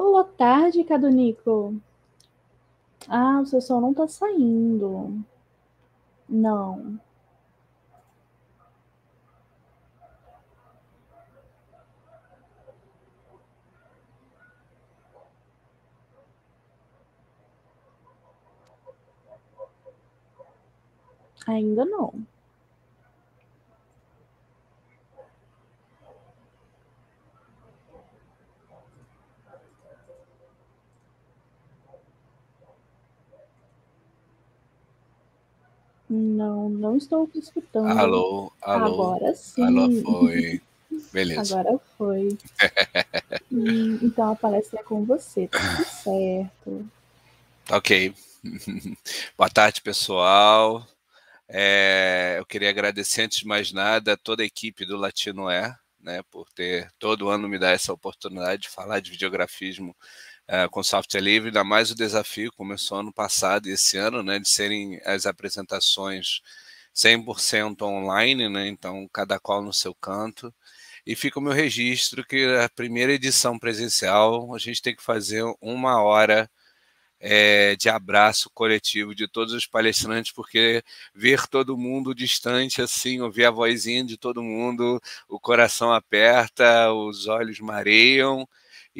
Boa tarde, Cadunico. Ah, o seu som não está saindo. Não. Ainda não. Não, não estou escutando. Alô, alô. Agora sim. Alô, foi. Beleza. Agora foi. e, então a palestra é com você, tá tudo certo. Tá ok. Boa tarde, pessoal. É, eu queria agradecer, antes de mais nada, a toda a equipe do Latino é, né, por ter todo ano me dar essa oportunidade de falar de videografismo com é, com software livre, ainda mais o desafio começou ano passado e esse ano, né, de serem as apresentações 100% online, né, então cada qual no seu canto. E fica o meu registro que a primeira edição presencial a gente tem que fazer uma hora é, de abraço coletivo de todos os palestrantes, porque ver todo mundo distante assim, ouvir a vozinha de todo mundo, o coração aperta, os olhos mareiam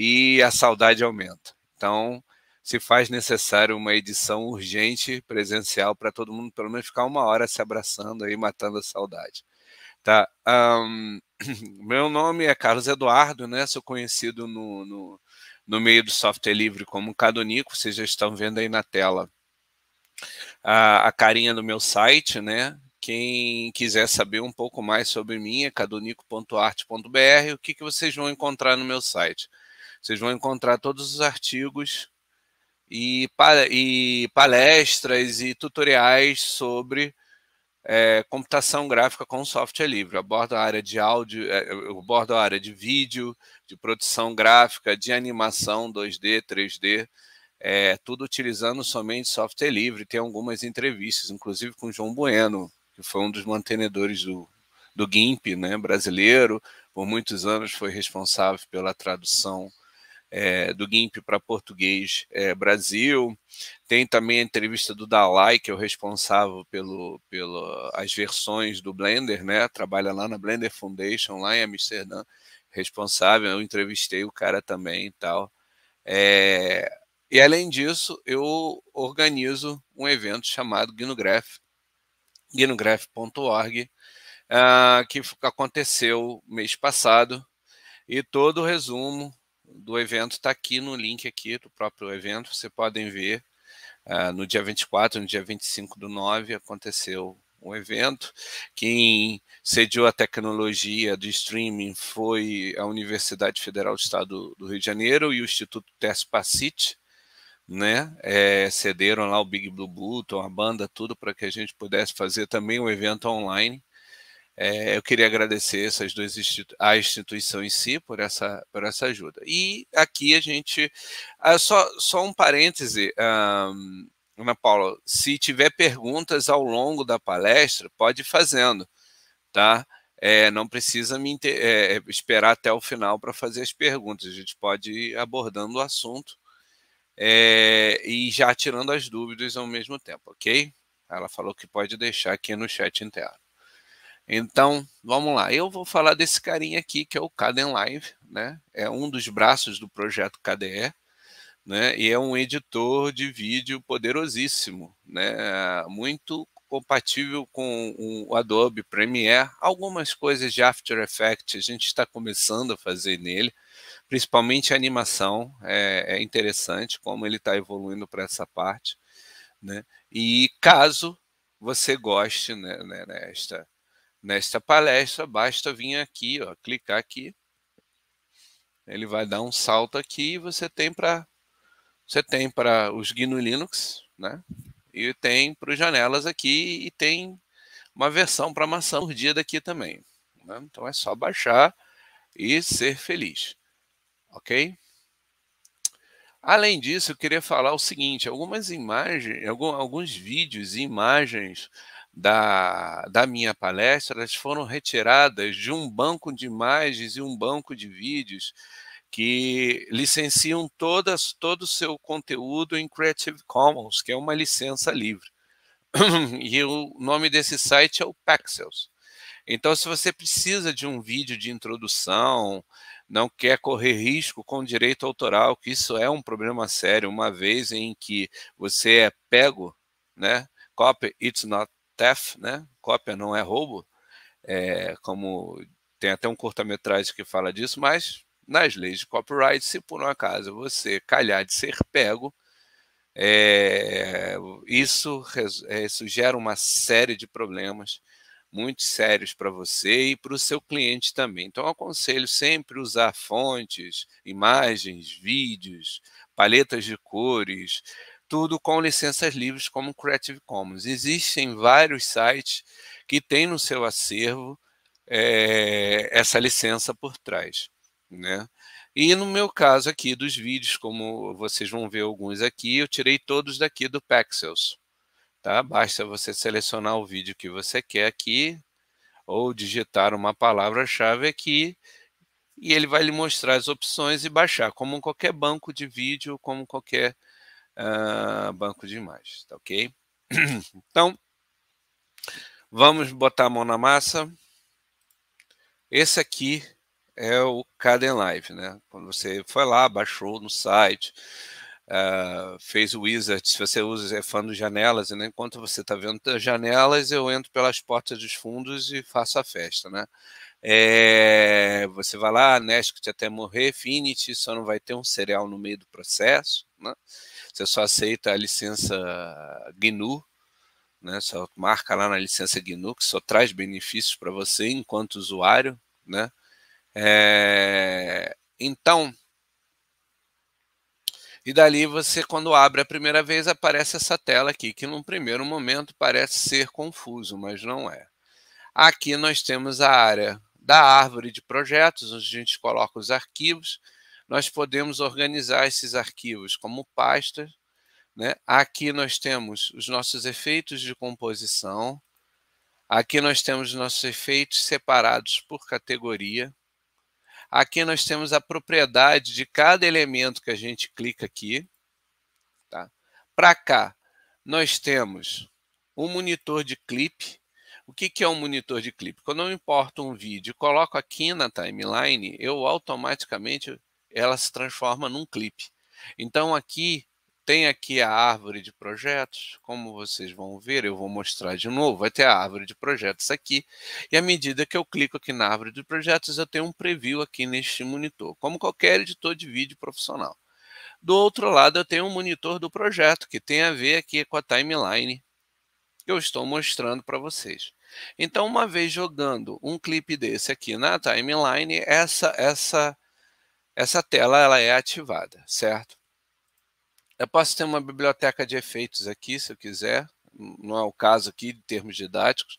e a saudade aumenta. Então, se faz necessário uma edição urgente presencial para todo mundo pelo menos ficar uma hora se abraçando aí, matando a saudade. Tá. Um, meu nome é Carlos Eduardo, né? Sou conhecido no, no, no meio do software livre como Cadonico, vocês já estão vendo aí na tela a, a carinha do meu site, né? Quem quiser saber um pouco mais sobre mim é cadonico.arte.br. O que, que vocês vão encontrar no meu site? Vocês vão encontrar todos os artigos e, e palestras e tutoriais sobre é, computação gráfica com software livre. aborda abordo a área de áudio, é, aborda a área de vídeo, de produção gráfica, de animação 2D, 3D, é, tudo utilizando somente software livre. Tem algumas entrevistas, inclusive com o João Bueno, que foi um dos mantenedores do, do GIMP né, brasileiro, por muitos anos foi responsável pela tradução é, do GIMP para português é, Brasil. Tem também a entrevista do Dalai, que é o responsável pelo, pelo as versões do Blender, né? Trabalha lá na Blender Foundation, lá em Amsterdã, responsável. Eu entrevistei o cara também e tal. É, e além disso, eu organizo um evento chamado GNUGRAPH, gnograph.org, uh, ah, que aconteceu mês passado, e todo o resumo do evento está aqui no link aqui do próprio evento, vocês podem ver. Uh, no dia 24, no dia 25 do 9, aconteceu o um evento. Quem cediu a tecnologia do streaming foi a Universidade Federal do Estado do Rio de Janeiro e o Instituto Tespacit, né? É, cederam lá o Big Blue Button, a banda, tudo para que a gente pudesse fazer também um evento online. É, eu queria agradecer essas duas institu a instituição em si por essa, por essa ajuda. E aqui a gente. Ah, só, só um parêntese. Ah, Ana Paula, se tiver perguntas ao longo da palestra, pode ir fazendo, tá? É, não precisa me é, esperar até o final para fazer as perguntas. A gente pode ir abordando o assunto é, e já tirando as dúvidas ao mesmo tempo, ok? Ela falou que pode deixar aqui no chat interno. Então, vamos lá. Eu vou falar desse carinha aqui, que é o Caden Live, né? É um dos braços do projeto KDE, né? E é um editor de vídeo poderosíssimo, né? Muito compatível com o Adobe Premiere, algumas coisas de After Effects a gente está começando a fazer nele, principalmente animação, é, é interessante como ele está evoluindo para essa parte, né? E caso você goste né, nesta né, nesta palestra, basta vir aqui, ó, clicar aqui. Ele vai dar um salto aqui e você tem para você tem para os GNU Linux, né? E tem para os janelas aqui e tem uma versão para maçã dia daqui também. Né? Então é só baixar e ser feliz, ok? Além disso, eu queria falar o seguinte: algumas imagens, alguns vídeos e imagens da, da minha palestra, elas foram retiradas de um banco de imagens e um banco de vídeos que licenciam todas, todo o seu conteúdo em Creative Commons, que é uma licença livre. E o nome desse site é o Pexels. Então, se você precisa de um vídeo de introdução, não quer correr risco com direito autoral, que isso é um problema sério, uma vez em que você é pego, né? Copy it's not theft, né? Cópia não é roubo, é, como tem até um curta-metragem que fala disso, mas nas leis de copyright, se por um acaso você calhar de ser pego, é, isso, é, isso gera uma série de problemas muito sérios para você e para o seu cliente também. Então, aconselho sempre usar fontes, imagens, vídeos, paletas de cores, tudo com licenças livres como Creative Commons. Existem vários sites que têm no seu acervo é, essa licença por trás. Né? E no meu caso aqui dos vídeos, como vocês vão ver alguns aqui, eu tirei todos daqui do Pexels. Tá? Basta você selecionar o vídeo que você quer aqui, ou digitar uma palavra-chave aqui, e ele vai lhe mostrar as opções e baixar, como qualquer banco de vídeo, como qualquer uh, banco de imagens, tá ok? Então, vamos botar a mão na massa. Esse aqui é o Caden Live, né? Quando você foi lá, baixou no site, uh, fez o wizard, se você usa, é fã dos janelas, e né? enquanto você está vendo as janelas, eu entro pelas portas dos fundos e faço a festa, né? É, você vai lá, Nesquik até morrer, Finity, só não vai ter um cereal no meio do processo, né? Você só aceita a licença GNU, né? Só marca lá na licença GNU que só traz benefícios para você enquanto usuário, né? É, então, e dali você, quando abre a primeira vez, aparece essa tela aqui, que num primeiro momento parece ser confuso, mas não é. Aqui nós temos a área da árvore de projetos, onde a gente coloca os arquivos nós podemos organizar esses arquivos como pastas. Né? Aqui nós temos os nossos efeitos de composição. Aqui nós temos nossos efeitos separados por categoria. Aqui nós temos a propriedade de cada elemento que a gente clica aqui. Tá? Para cá, nós temos um monitor de clipe. O que, que é um monitor de clipe? Quando eu importo um vídeo e coloco aqui na timeline, eu automaticamente ela se transforma num clipe. Então aqui tem aqui a árvore de projetos, como vocês vão ver, eu vou mostrar de novo, vai ter a árvore de projetos aqui, e à medida que eu clico aqui na árvore de projetos, eu tenho um preview aqui neste monitor, como qualquer editor de vídeo profissional. Do outro lado, eu tenho um monitor do projeto, que tem a ver aqui com a timeline que eu estou mostrando para vocês. Então, uma vez jogando um clipe desse aqui na timeline, essa, essa essa tela ela é ativada, certo? Eu posso ter uma biblioteca de efeitos aqui, se eu quiser, não é o caso aqui de termos didáticos,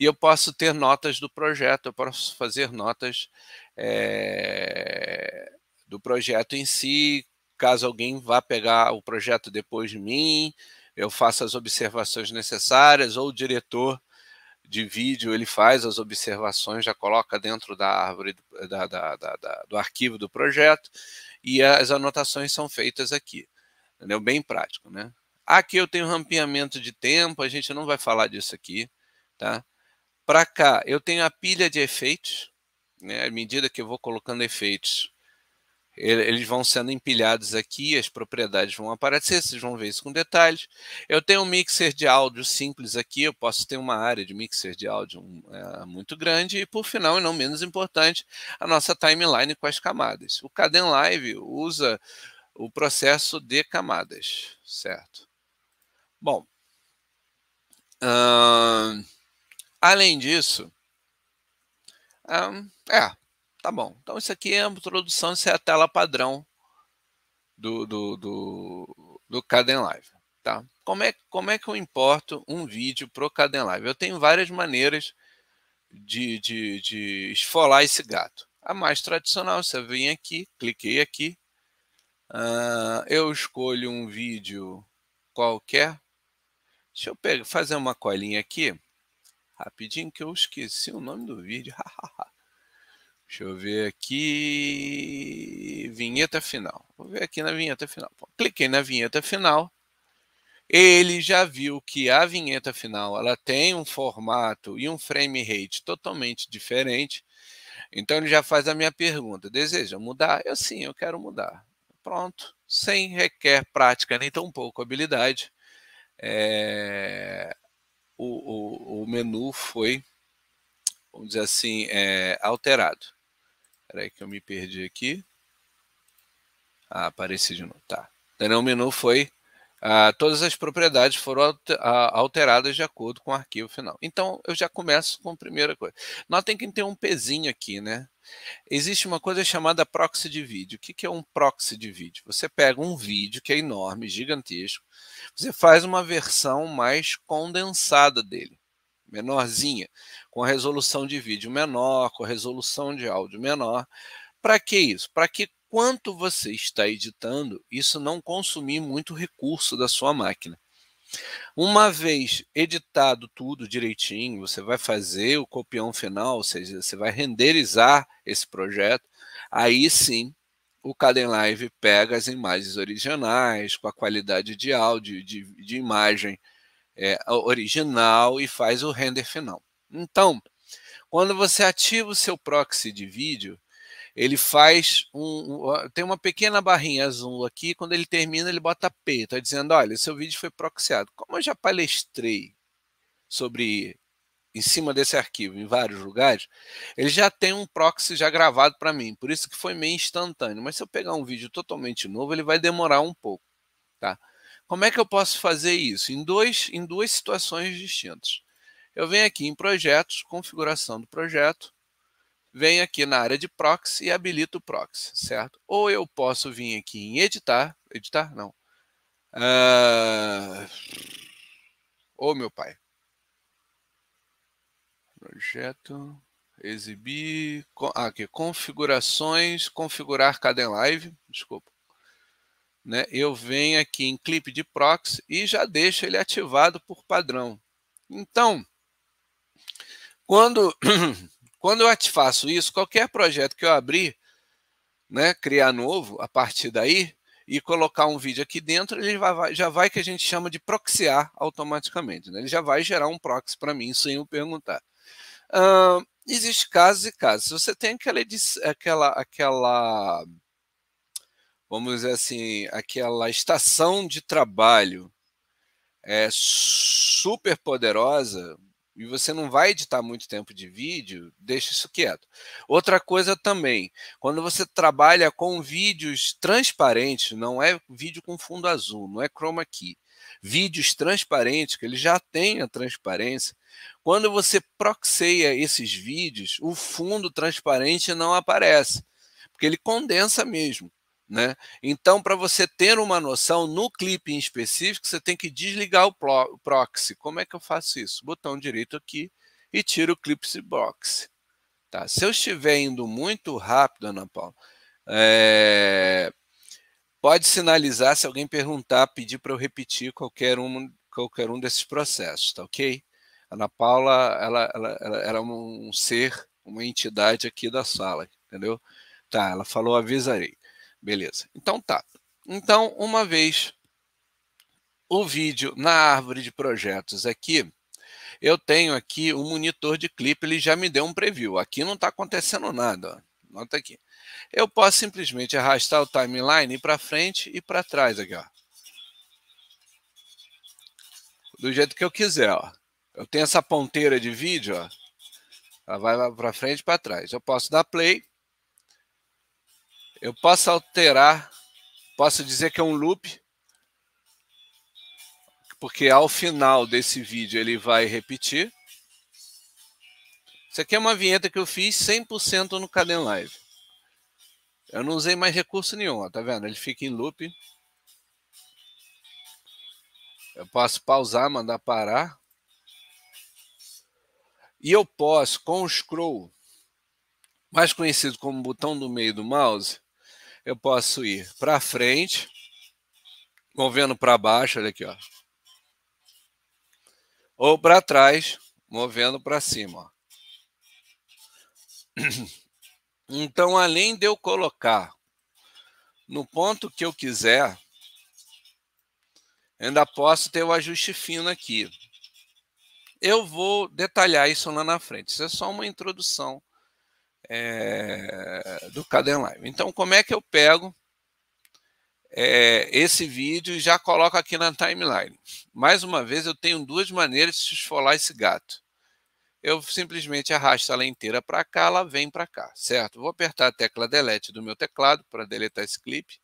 e eu posso ter notas do projeto, eu posso fazer notas é, do projeto em si, caso alguém vá pegar o projeto depois de mim, eu faço as observações necessárias, ou o diretor de vídeo, ele faz as observações, já coloca dentro da árvore da, da, da, do arquivo do projeto e as anotações são feitas aqui. Entendeu? Bem prático, né? Aqui eu tenho rampeamento de tempo, a gente não vai falar disso aqui, tá? Para cá, eu tenho a pilha de efeitos, né? À medida que eu vou colocando efeitos, eles vão sendo empilhados aqui, as propriedades vão aparecer, vocês vão ver isso com detalhes. Eu tenho um mixer de áudio simples aqui, eu posso ter uma área de mixer de áudio hum, é, muito grande. E por final, e não menos importante, a nossa timeline com as camadas. O Caden Live usa o processo de camadas, certo? Bom, além disso, é, Tá bom. Então, isso aqui é a introdução, isso é a tela padrão do, do, do, do Caden Live. Tá? Como, é, como é que eu importo um vídeo para o Caden Live? Eu tenho várias maneiras de, de, de esfolar esse gato. A mais tradicional, você vem aqui, cliquei aqui, uh, eu escolho um vídeo qualquer. Deixa eu pegar, fazer uma colinha aqui, rapidinho, que eu esqueci o nome do vídeo. Deixa eu ver aqui. Vinheta final. Vou ver aqui na vinheta final. cliquei na vinheta final. Ele já viu que a vinheta final ela tem um formato e um frame rate totalmente diferente. Então ele já faz a minha pergunta: deseja mudar? Eu sim, eu quero mudar. Pronto. Sem requer prática nem tão pouco habilidade. É... O, o, o menu foi, vamos dizer assim, é... alterado aí que eu me perdi aqui. Ah, apareci de novo. Tá. Daniel menu foi. Ah, todas as propriedades foram ah, alteradas de acordo com o arquivo final. Então, eu já começo com a primeira coisa. Notem que tem um pezinho aqui, né? Existe uma coisa chamada proxy de vídeo. O que é um proxy de vídeo? Você pega um vídeo que é enorme, gigantesco, você faz uma versão mais condensada dele menorzinha, com a resolução de vídeo menor, com a resolução de áudio menor. Para que isso? Para que quanto você está editando, isso não consumir muito recurso da sua máquina. Uma vez editado tudo direitinho, você vai fazer o copião final, ou seja, você vai renderizar esse projeto. Aí sim, o Caden Live pega as imagens originais, com a qualidade de áudio, de, de imagem é, original e faz o render final. Então, quando você ativa o seu proxy de vídeo, ele faz um, um, tem uma pequena barrinha azul aqui, quando ele termina ele bota P, está dizendo, olha, seu vídeo foi proxiado. Como eu já palestrei sobre em cima desse arquivo em vários lugares, ele já tem um proxy já gravado para mim, por isso que foi meio instantâneo. Mas se eu pegar um vídeo totalmente novo, ele vai demorar um pouco, tá? Como é que eu posso fazer isso? Em, dois, em duas situações distintas. Eu venho aqui em projetos, configuração do projeto, venho aqui na área de proxy e habilito o proxy, certo? Ou eu posso vir aqui em editar, editar não. Ah, Ô oh, meu pai. Projeto, exibir, ah, aqui, configurações, configurar live. desculpa né, eu venho aqui em clipe de proxy e já deixo ele ativado por padrão. Então, quando, quando eu faço isso, qualquer projeto que eu abrir, né, criar novo a partir daí e colocar um vídeo aqui dentro, ele já vai, já vai que a gente chama de proxiar automaticamente. Né? Ele já vai gerar um proxy para mim sem eu perguntar. Uh, existe casos e casos. Se você tem aquela, aquela, aquela vamos dizer assim, aquela estação de trabalho é super poderosa e você não vai editar muito tempo de vídeo, deixa isso quieto. Outra coisa também, quando você trabalha com vídeos transparentes, não é vídeo com fundo azul, não é chroma key, vídeos transparentes, que ele já tem a transparência, quando você proxeia esses vídeos, o fundo transparente não aparece, porque ele condensa mesmo. Né? Então, para você ter uma noção, no clipe em específico, você tem que desligar o proxy. Como é que eu faço isso? Botão direito aqui e tiro o clipe proxy. Tá? Se eu estiver indo muito rápido, Ana Paula, é... pode sinalizar se alguém perguntar, pedir para eu repetir qualquer um, qualquer um desses processos, tá ok? Ana Paula, ela, ela, ela era um ser, uma entidade aqui da sala, entendeu? Tá, ela falou avisarei. Beleza. Então tá. Então, uma vez o vídeo na árvore de projetos aqui, eu tenho aqui o um monitor de clipe, ele já me deu um preview. Aqui não está acontecendo nada. Ó. Nota aqui. Eu posso simplesmente arrastar o timeline para frente e para trás aqui, ó. Do jeito que eu quiser, ó. Eu tenho essa ponteira de vídeo, ó. Ela vai para frente e para trás. Eu posso dar play eu posso alterar, posso dizer que é um loop, porque ao final desse vídeo ele vai repetir. Isso aqui é uma vinheta que eu fiz 100% no Cadê Live. Eu não usei mais recurso nenhum, ó, tá vendo? Ele fica em loop. Eu posso pausar, mandar parar. E eu posso, com o scroll, mais conhecido como botão do meio do mouse, eu posso ir para frente, movendo para baixo, olha aqui, ó. Ou para trás, movendo para cima, ó. Então, além de eu colocar no ponto que eu quiser, ainda posso ter o ajuste fino aqui. Eu vou detalhar isso lá na frente. Isso é só uma introdução é, do Caden Live. Então, como é que eu pego é, esse vídeo e já coloco aqui na timeline? Mais uma vez, eu tenho duas maneiras de esfolar esse gato. Eu simplesmente arrasto ela inteira para cá, ela vem para cá, certo? Vou apertar a tecla delete do meu teclado para deletar esse clipe.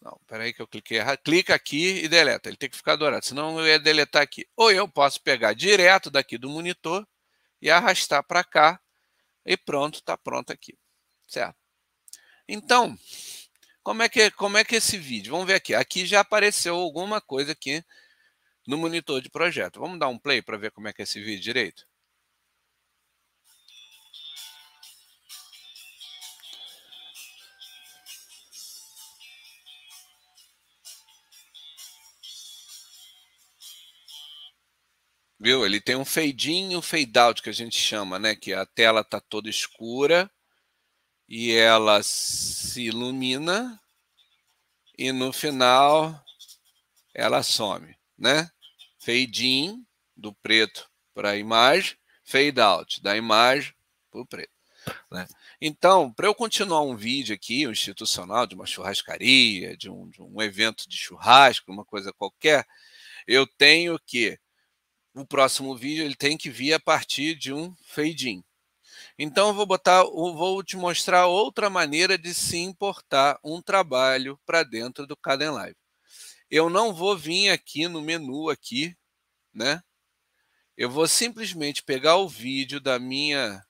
Não, peraí que eu cliquei errado. Clica aqui e deleta. Ele tem que ficar dourado, senão eu ia deletar aqui. Ou eu posso pegar direto daqui do monitor e arrastar para cá e pronto, está pronto aqui, certo? Então, como é que como é que é esse vídeo? Vamos ver aqui. Aqui já apareceu alguma coisa aqui no monitor de projeto. Vamos dar um play para ver como é que é esse vídeo direito. viu? Ele tem um fade in e um fade out que a gente chama, né? Que a tela está toda escura e ela se ilumina e no final ela some, né? Fade in do preto para a imagem, fade out da imagem para o preto. Né? Então, para eu continuar um vídeo aqui, um institucional, de uma churrascaria, de um, de um evento de churrasco, uma coisa qualquer, eu tenho que o próximo vídeo ele tem que vir a partir de um fade-in. Então eu vou botar, eu vou te mostrar outra maneira de se importar um trabalho para dentro do Caden Live. Eu não vou vir aqui no menu aqui, né? Eu vou simplesmente pegar o vídeo da minha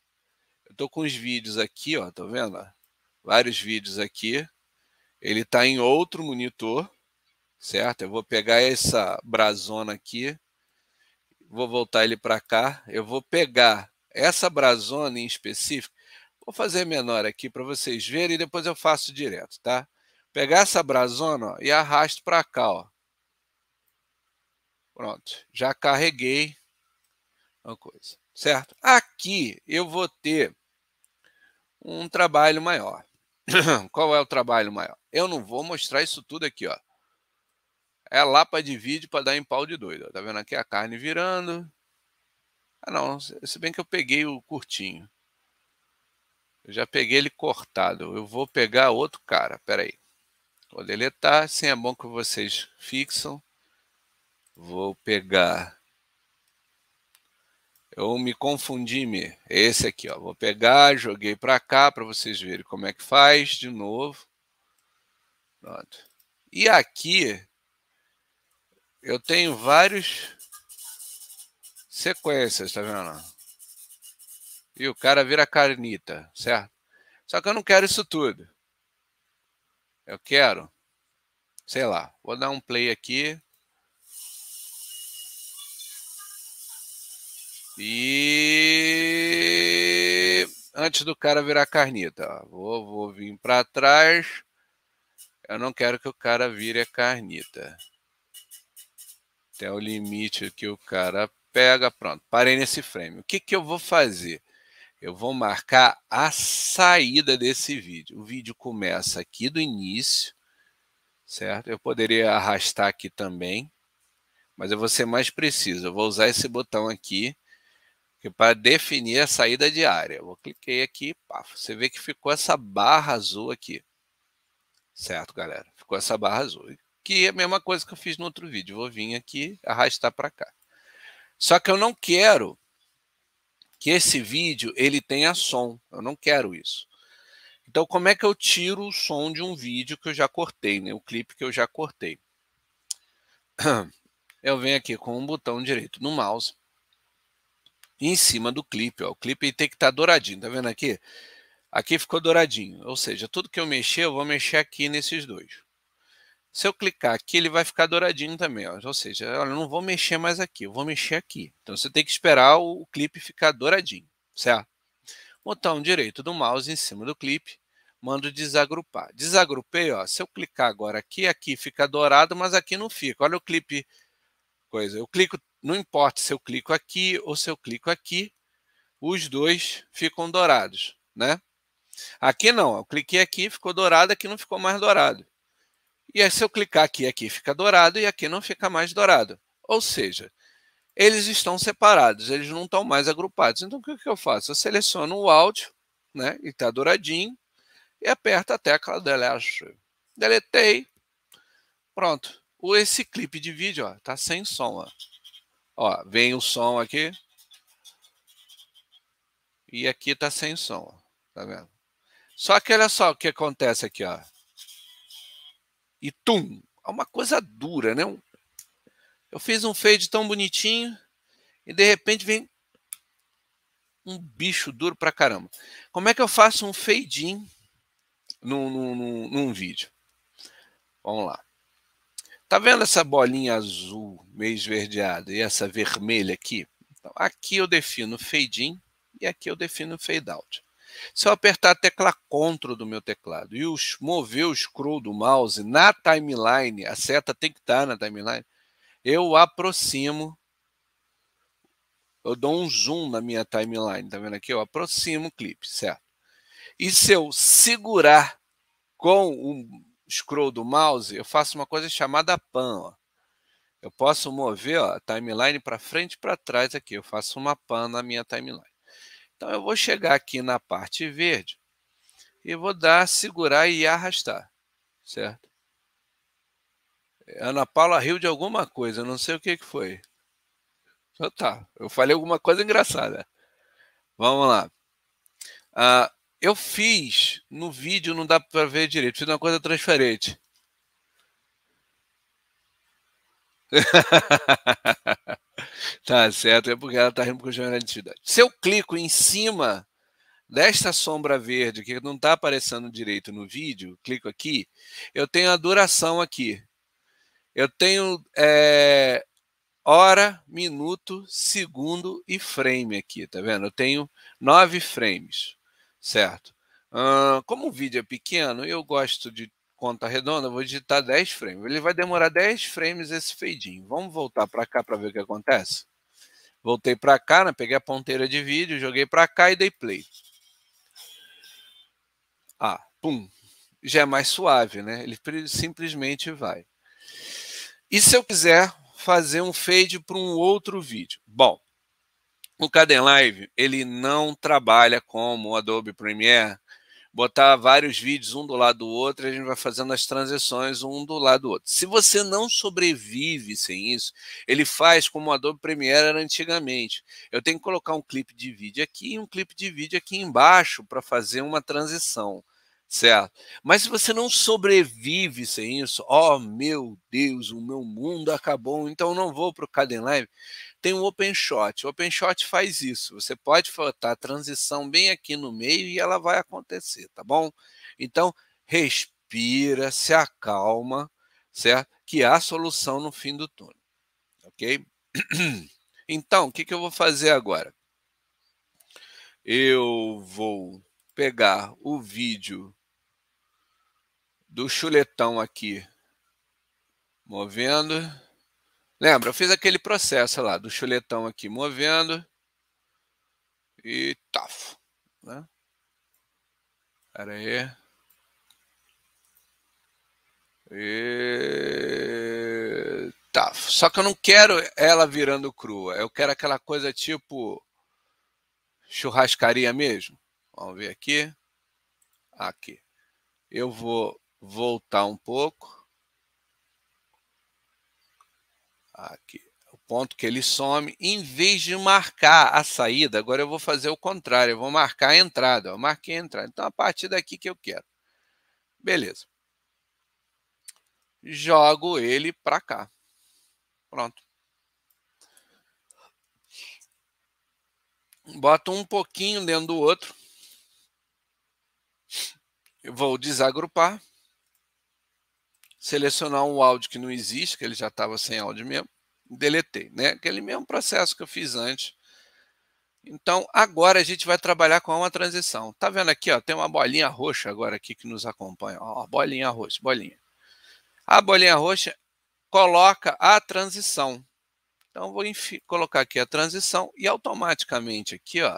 eu tô com os vídeos aqui, ó, tá vendo? Vários vídeos aqui. Ele tá em outro monitor, certo? Eu vou pegar essa brazona aqui vou voltar ele para cá, eu vou pegar essa brazona em específico, vou fazer menor aqui para vocês verem e depois eu faço direto, tá? Pegar essa brazona ó, e arrasto para cá, ó. Pronto, já carreguei uma coisa, certo? Aqui eu vou ter um trabalho maior. Qual é o trabalho maior? Eu não vou mostrar isso tudo aqui, ó. É lá para divide para dar em pau de doido. Tá vendo aqui a carne virando. Ah, não. Se bem que eu peguei o curtinho. Eu já peguei ele cortado. Eu vou pegar outro cara. Pera aí. Vou deletar. Sim, é bom que vocês fixam. Vou pegar. Eu me confundi, me. Esse aqui, ó. Vou pegar, joguei para cá para vocês verem como é que faz de novo. Pronto. E aqui eu tenho vários sequências, tá vendo? E o cara vira carnita, certo? Só que eu não quero isso tudo. Eu quero, sei lá, vou dar um play aqui. E antes do cara virar carnita, ó. vou, vou vir para trás. Eu não quero que o cara vire carnita até o limite que o cara pega. Pronto, parei nesse frame. O que, que eu vou fazer? Eu vou marcar a saída desse vídeo. O vídeo começa aqui do início, certo? Eu poderia arrastar aqui também, mas eu vou ser mais preciso. Eu vou usar esse botão aqui é para definir a saída diária. área. Eu cliquei aqui, pá, você vê que ficou essa barra azul aqui. Certo, galera? Ficou essa barra azul que é a mesma coisa que eu fiz no outro vídeo. Vou vir aqui, arrastar para cá. Só que eu não quero que esse vídeo ele tenha som. Eu não quero isso. Então, como é que eu tiro o som de um vídeo que eu já cortei, né? O clipe que eu já cortei. Eu venho aqui com o um botão direito no mouse em cima do clipe. Ó. O clipe tem que estar tá douradinho, tá vendo aqui? Aqui ficou douradinho, ou seja, tudo que eu mexer, eu vou mexer aqui nesses dois. Se eu clicar aqui, ele vai ficar douradinho também. Ó. Ou seja, eu não vou mexer mais aqui, eu vou mexer aqui. Então, você tem que esperar o clipe ficar douradinho, certo? Botão direito do mouse em cima do clipe, mando desagrupar. Desagrupei, ó. se eu clicar agora aqui, aqui fica dourado, mas aqui não fica. Olha o clipe, coisa. Eu clico, não importa se eu clico aqui ou se eu clico aqui, os dois ficam dourados, né? Aqui não, eu cliquei aqui, ficou dourado, aqui não ficou mais dourado. E aí, se eu clicar aqui, aqui fica dourado e aqui não fica mais dourado. Ou seja, eles estão separados, eles não estão mais agrupados. Então, o que, eu faço? Eu seleciono o áudio, né? E está douradinho, e aperto a tecla Delete. Deletei. Pronto. Esse clipe de vídeo ó, tá sem som. Ó. ó, vem o som aqui. E aqui tá sem som. Ó. Tá vendo? Só que olha só o que acontece aqui, ó e tum, é uma coisa dura, né? Eu fiz um fade tão bonitinho e de repente vem um bicho duro pra caramba. Como é que eu faço um fade in num, num, num vídeo? Vamos lá. Tá vendo essa bolinha azul meio esverdeada e essa vermelha aqui? Então, aqui eu defino fade in e aqui eu defino fade out. Se eu apertar a tecla CTRL do meu teclado e os, mover o scroll do mouse na timeline, a seta tem que estar tá na timeline, eu aproximo, eu dou um zoom na minha timeline, tá vendo aqui? Eu aproximo o clipe, certo? E se eu segurar com o scroll do mouse, eu faço uma coisa chamada pan, ó. Eu posso mover a timeline para frente e para trás aqui. Eu faço uma pan na minha timeline. Então eu vou chegar aqui na parte verde e vou dar, segurar e arrastar, certo? Ana Paula riu de alguma coisa, não sei o que, que foi. Então tá, eu falei alguma coisa engraçada. Vamos lá. Ah, eu fiz no vídeo, não dá para ver direito, fiz uma coisa transparente. Tá certo, é porque ela está rindo com eu uma Se eu clico em cima desta sombra verde que não está aparecendo direito no vídeo, clico aqui, eu tenho a duração aqui. Eu tenho é, hora, minuto, segundo e frame aqui, tá vendo? Eu tenho nove frames, certo? Hum, como o vídeo é pequeno, eu gosto de conta redonda, vou digitar 10 frames. Ele vai demorar 10 frames esse fade-in. Vamos voltar para cá para ver o que acontece? Voltei para cá, né? peguei a ponteira de vídeo, joguei para cá e dei play. Ah, pum. Já é mais suave, né? Ele simplesmente vai. E se eu quiser fazer um fade para um outro vídeo? Bom, o Live ele não trabalha como o Adobe Premiere botar vários vídeos um do lado do outro, a gente vai fazendo as transições um do lado do outro. Se você não sobrevive sem isso, ele faz como a Adobe Premiere era antigamente. Eu tenho que colocar um clipe de vídeo aqui e um clipe de vídeo aqui embaixo para fazer uma transição. Certo? Mas se você não sobrevive sem isso, oh meu Deus, o meu mundo acabou, então não vou para o Caden Live tem um open shot. O open shot faz isso. Você pode botar a transição bem aqui no meio e ela vai acontecer, tá bom? Então, respira, se acalma, certo? Que há solução no fim do túnel, ok? Então, o que, que eu vou fazer agora? Eu vou pegar o vídeo do chuletão aqui, movendo. Lembra, eu fiz aquele processo lá do chuletão aqui, movendo e taf, né? Pera aí. E... Tá, só que eu não quero ela virando crua. Eu quero aquela coisa tipo churrascaria mesmo. Vamos ver aqui. Aqui. Eu vou voltar um pouco. Aqui, o ponto que ele some, em vez de marcar a saída, agora eu vou fazer o contrário, eu vou marcar a entrada, eu marquei a entrada. Então, a partir daqui que eu quero. Beleza. Jogo ele para cá. Pronto. Boto um pouquinho dentro do outro. Eu vou desagrupar selecionar um áudio que não existe, que ele já estava sem áudio mesmo, deletei, né? Aquele mesmo processo que eu fiz antes. Então, agora a gente vai trabalhar com uma transição. Tá vendo aqui, ó, tem uma bolinha roxa agora aqui que nos acompanha, ó, bolinha roxa, bolinha. A bolinha roxa coloca a transição. Então, vou colocar aqui a transição e automaticamente aqui, ó,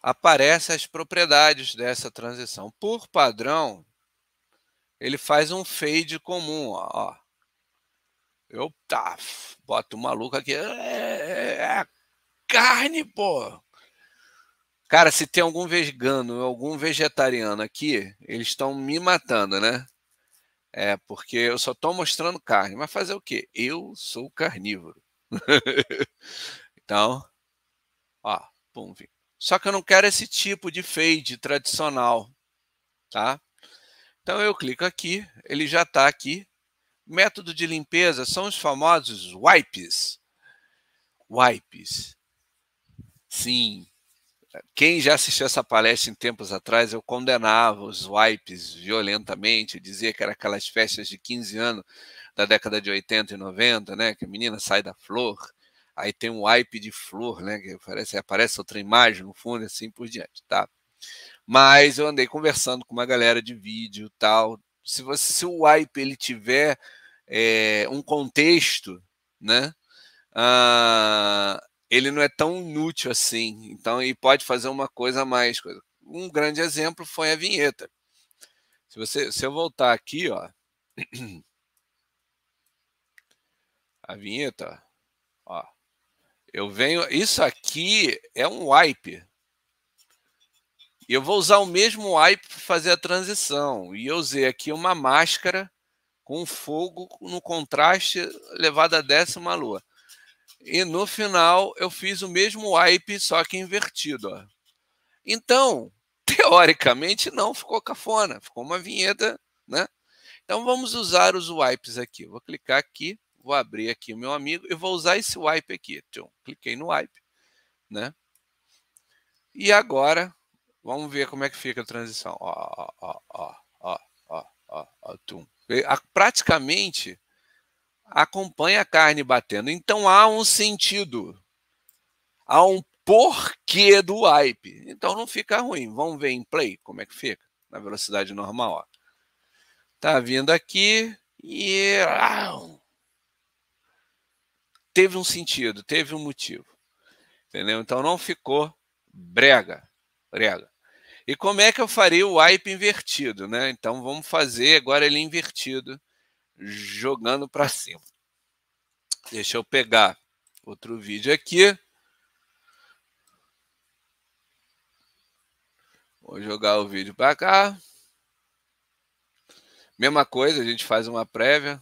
aparecem as propriedades dessa transição. Por padrão, ele faz um fade comum, ó. Eu tá, boto o maluco aqui. É, é, é carne, pô. Cara, se tem algum vegano, algum vegetariano aqui, eles estão me matando, né? É, porque eu só estou mostrando carne. Mas fazer o quê? Eu sou carnívoro. então, ó, pum, só que eu não quero esse tipo de fade tradicional, tá? Então eu clico aqui, ele já está aqui. Método de limpeza são os famosos wipes. Wipes. Sim. Quem já assistiu essa palestra em tempos atrás, eu condenava os wipes violentamente, eu dizia que era aquelas festas de 15 anos da década de 80 e 90, né? Que a menina sai da flor, aí tem um wipe de flor, né? Que aparece, aparece outra imagem no fundo, e assim por diante, tá? Mas eu andei conversando com uma galera de vídeo tal. Se, você, se o wipe ele tiver é, um contexto, né? Ah, ele não é tão inútil assim. Então, e pode fazer uma coisa a mais. Um grande exemplo foi a vinheta. Se, você, se eu voltar aqui, ó. A vinheta, ó. Eu venho. Isso aqui é um wipe eu vou usar o mesmo wipe para fazer a transição. E eu usei aqui uma máscara com fogo no contraste levada a décima lua. E no final eu fiz o mesmo wipe, só que invertido. Ó. Então, teoricamente não ficou cafona, ficou uma vinheta, né? Então vamos usar os wipes aqui. Vou clicar aqui, vou abrir aqui o meu amigo e vou usar esse wipe aqui. Então, cliquei no wipe, né? E agora Vamos ver como é que fica a transição. Ó, ó, ó, ó, ó, ó, ó, tum. Praticamente acompanha a carne batendo. Então há um sentido, há um porquê do wipe. Então não fica ruim. Vamos ver em play como é que fica, na velocidade normal. Ó. Tá vindo aqui e. Ah, teve um sentido, teve um motivo. Entendeu? Então não ficou brega. Brega. E como é que eu faria o wipe invertido, né? Então vamos fazer agora ele invertido, jogando para cima. Deixa eu pegar outro vídeo aqui. Vou jogar o vídeo para cá. Mesma coisa, a gente faz uma prévia.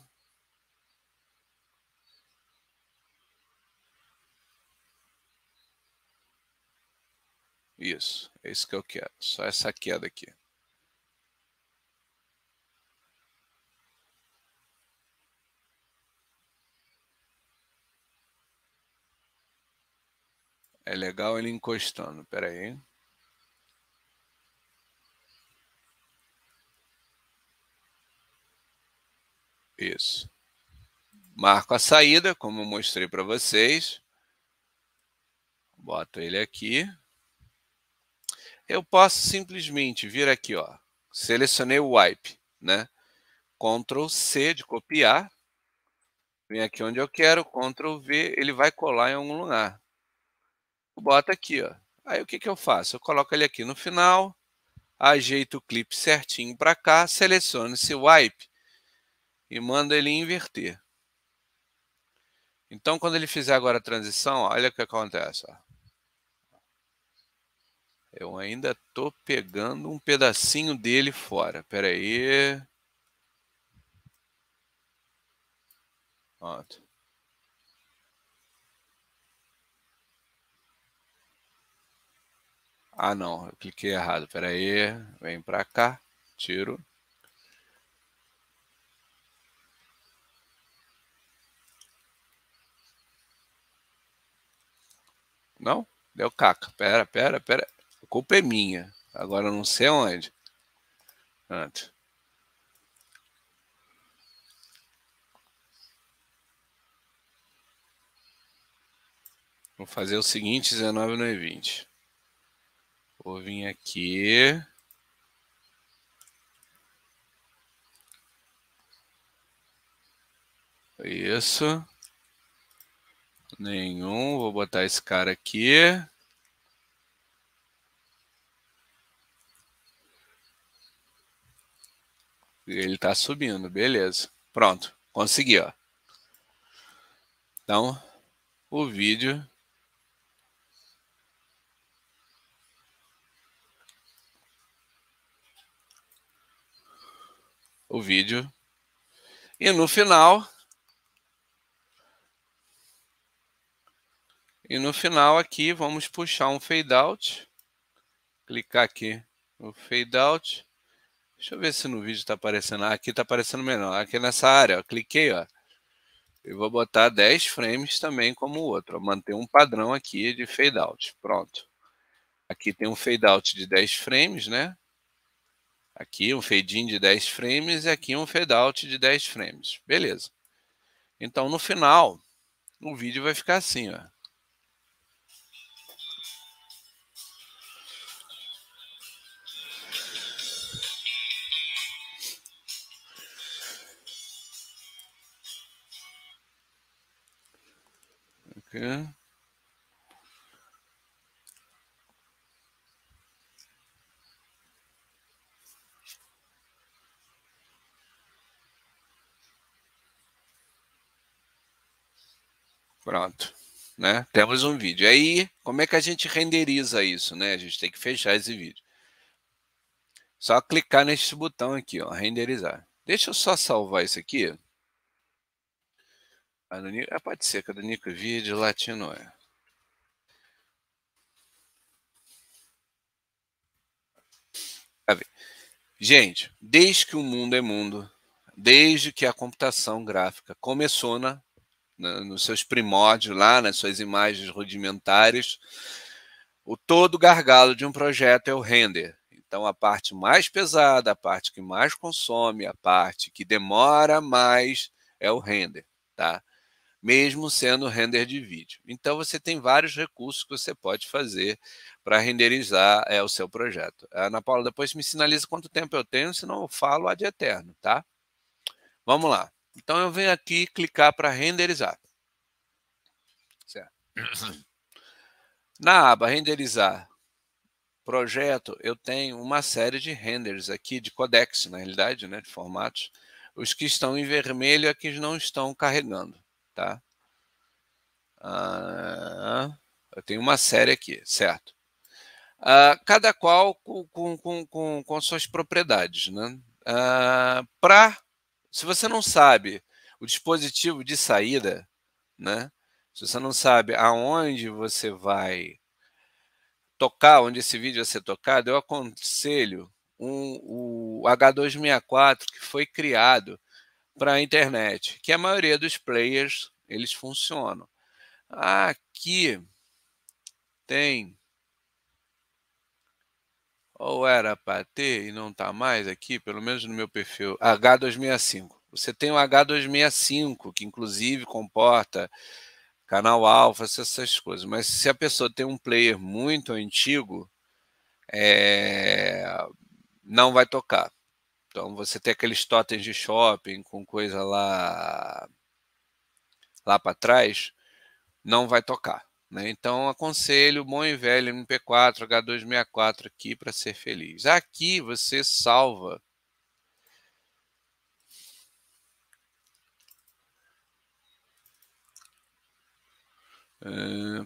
Isso, é isso que eu quero. Só essa queda aqui. É legal ele encostando. Pera aí. Isso. Marco a saída, como eu mostrei para vocês. Boto ele aqui. Eu posso simplesmente vir aqui, ó, selecionei o wipe, né? Ctrl C de copiar, vem aqui onde eu quero, Ctrl V, ele vai colar em algum lugar. Bota aqui, ó. Aí o que, que eu faço? Eu coloco ele aqui no final, ajeito o clipe certinho para cá, seleciono esse wipe e mando ele inverter. Então, quando ele fizer agora a transição, olha o que acontece. Ó. Eu ainda tô pegando um pedacinho dele fora. Pera aí. Pronto. Ah, não, eu cliquei errado. Pera aí. Vem para cá. Tiro. Não? Deu caca. Pera, pera, pera culpa é minha. Agora não sei onde. Vou fazer o seguinte, 19 não é 20. Vou vir aqui. Isso. Nenhum. Vou botar esse cara aqui. ele está subindo, beleza. Pronto, consegui, ó. Então, o vídeo o vídeo. E no final E no final aqui vamos puxar um fade out, clicar aqui no fade out Deixa eu ver se no vídeo está aparecendo. Ah, aqui está aparecendo melhor. Aqui nessa área, ó, cliquei, ó. Eu vou botar 10 frames também como o outro. manter um padrão aqui de fade out. Pronto. Aqui tem um fade out de 10 frames, né? Aqui um fade in de 10 frames e aqui um fade out de 10 frames. Beleza. Então, no final, o vídeo vai ficar assim, ó. Pronto, né? Temos um vídeo. Aí, como é que a gente renderiza isso, né? A gente tem que fechar esse vídeo. Só clicar nesse botão aqui, ó, renderizar. Deixa eu só salvar isso aqui. Adonica, é, pode ser que a Adonica vire latino é. Gente, desde que o mundo é mundo, desde que a computação gráfica começou na, na, nos seus primórdios, lá nas suas imagens rudimentares, o todo gargalo de um projeto é o render. Então, a parte mais pesada, a parte que mais consome, a parte que demora mais é o render, tá? mesmo sendo render de vídeo. Então, você tem vários recursos que você pode fazer para renderizar é, o seu projeto. Ana Paula, depois me sinaliza quanto tempo eu tenho, senão eu falo ad eterno, tá? Vamos lá. Então, eu venho aqui clicar para renderizar. Certo. Na aba renderizar projeto, eu tenho uma série de renders aqui, de codecs, na realidade, né, de formatos. Os que estão em vermelho é que não estão carregando tá? Ah, eu tenho uma série aqui, certo? Ah, cada qual com, com, com, com, suas propriedades, né? Ah, pra, se você não sabe o dispositivo de saída, né? Se você não sabe aonde você vai tocar, onde esse vídeo vai ser tocado, eu aconselho um, o H264 que foi criado para a internet, que a maioria dos players eles funcionam. Aqui tem ou era para ter e não está mais aqui, pelo menos no meu perfil, H265. Você tem o H265, que inclusive comporta canal alfa, essas coisas. Mas se a pessoa tem um player muito antigo, é... não vai tocar. Então você tem aqueles totens de shopping com coisa lá lá para trás, não vai tocar. Né? Então aconselho bom e velho MP4 H264 aqui para ser feliz. Aqui você salva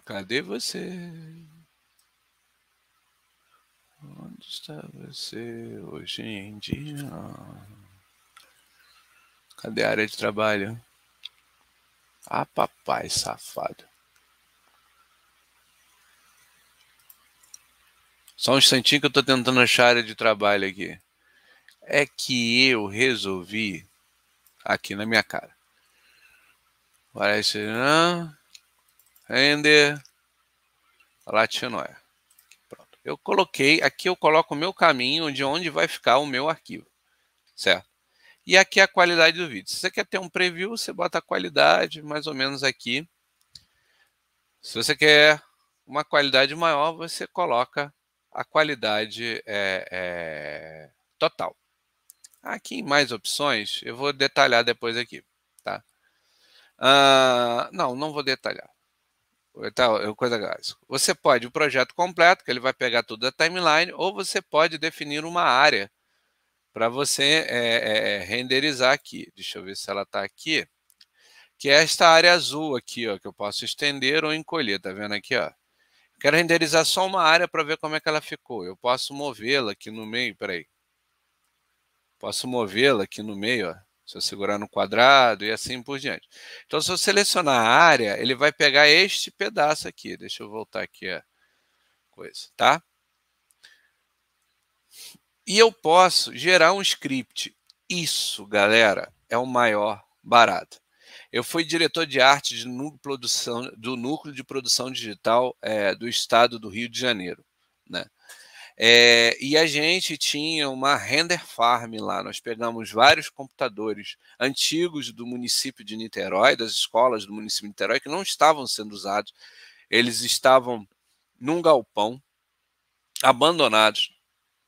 Cadê você? Onde está você hoje em dia? Cadê a área de trabalho? Ah, papai safado. Só um instantinho que eu estou tentando achar a área de trabalho aqui. É que eu resolvi aqui na minha cara. Parece não. Render. Latinoia eu coloquei, aqui eu coloco o meu caminho de onde vai ficar o meu arquivo, certo? E aqui é a qualidade do vídeo. Se você quer ter um preview, você bota a qualidade mais ou menos aqui. Se você quer uma qualidade maior, você coloca a qualidade é, é, total. Aqui em mais opções, eu vou detalhar depois aqui. Tá? Uh, não, não vou detalhar. É tal, é coisa básica. Você pode o projeto completo, que ele vai pegar tudo da timeline, ou você pode definir uma área para você é, é, é, renderizar aqui. Deixa eu ver se ela está aqui. Que é esta área azul aqui, ó, que eu posso estender ou encolher, tá vendo aqui, ó? Quero renderizar só uma área para ver como é que ela ficou. Eu posso movê-la aqui no meio, peraí. Posso movê-la aqui no meio, ó se eu segurar no quadrado e assim por diante. Então, se eu selecionar a área, ele vai pegar este pedaço aqui. Deixa eu voltar aqui a coisa, tá? E eu posso gerar um script. Isso, galera, é o maior barato. Eu fui diretor de arte de produção, do Núcleo de Produção Digital é, do Estado do Rio de Janeiro. Né? É, e a gente tinha uma render farm lá, nós pegamos vários computadores antigos do município de Niterói, das escolas do município de Niterói, que não estavam sendo usados, eles estavam num galpão, abandonados.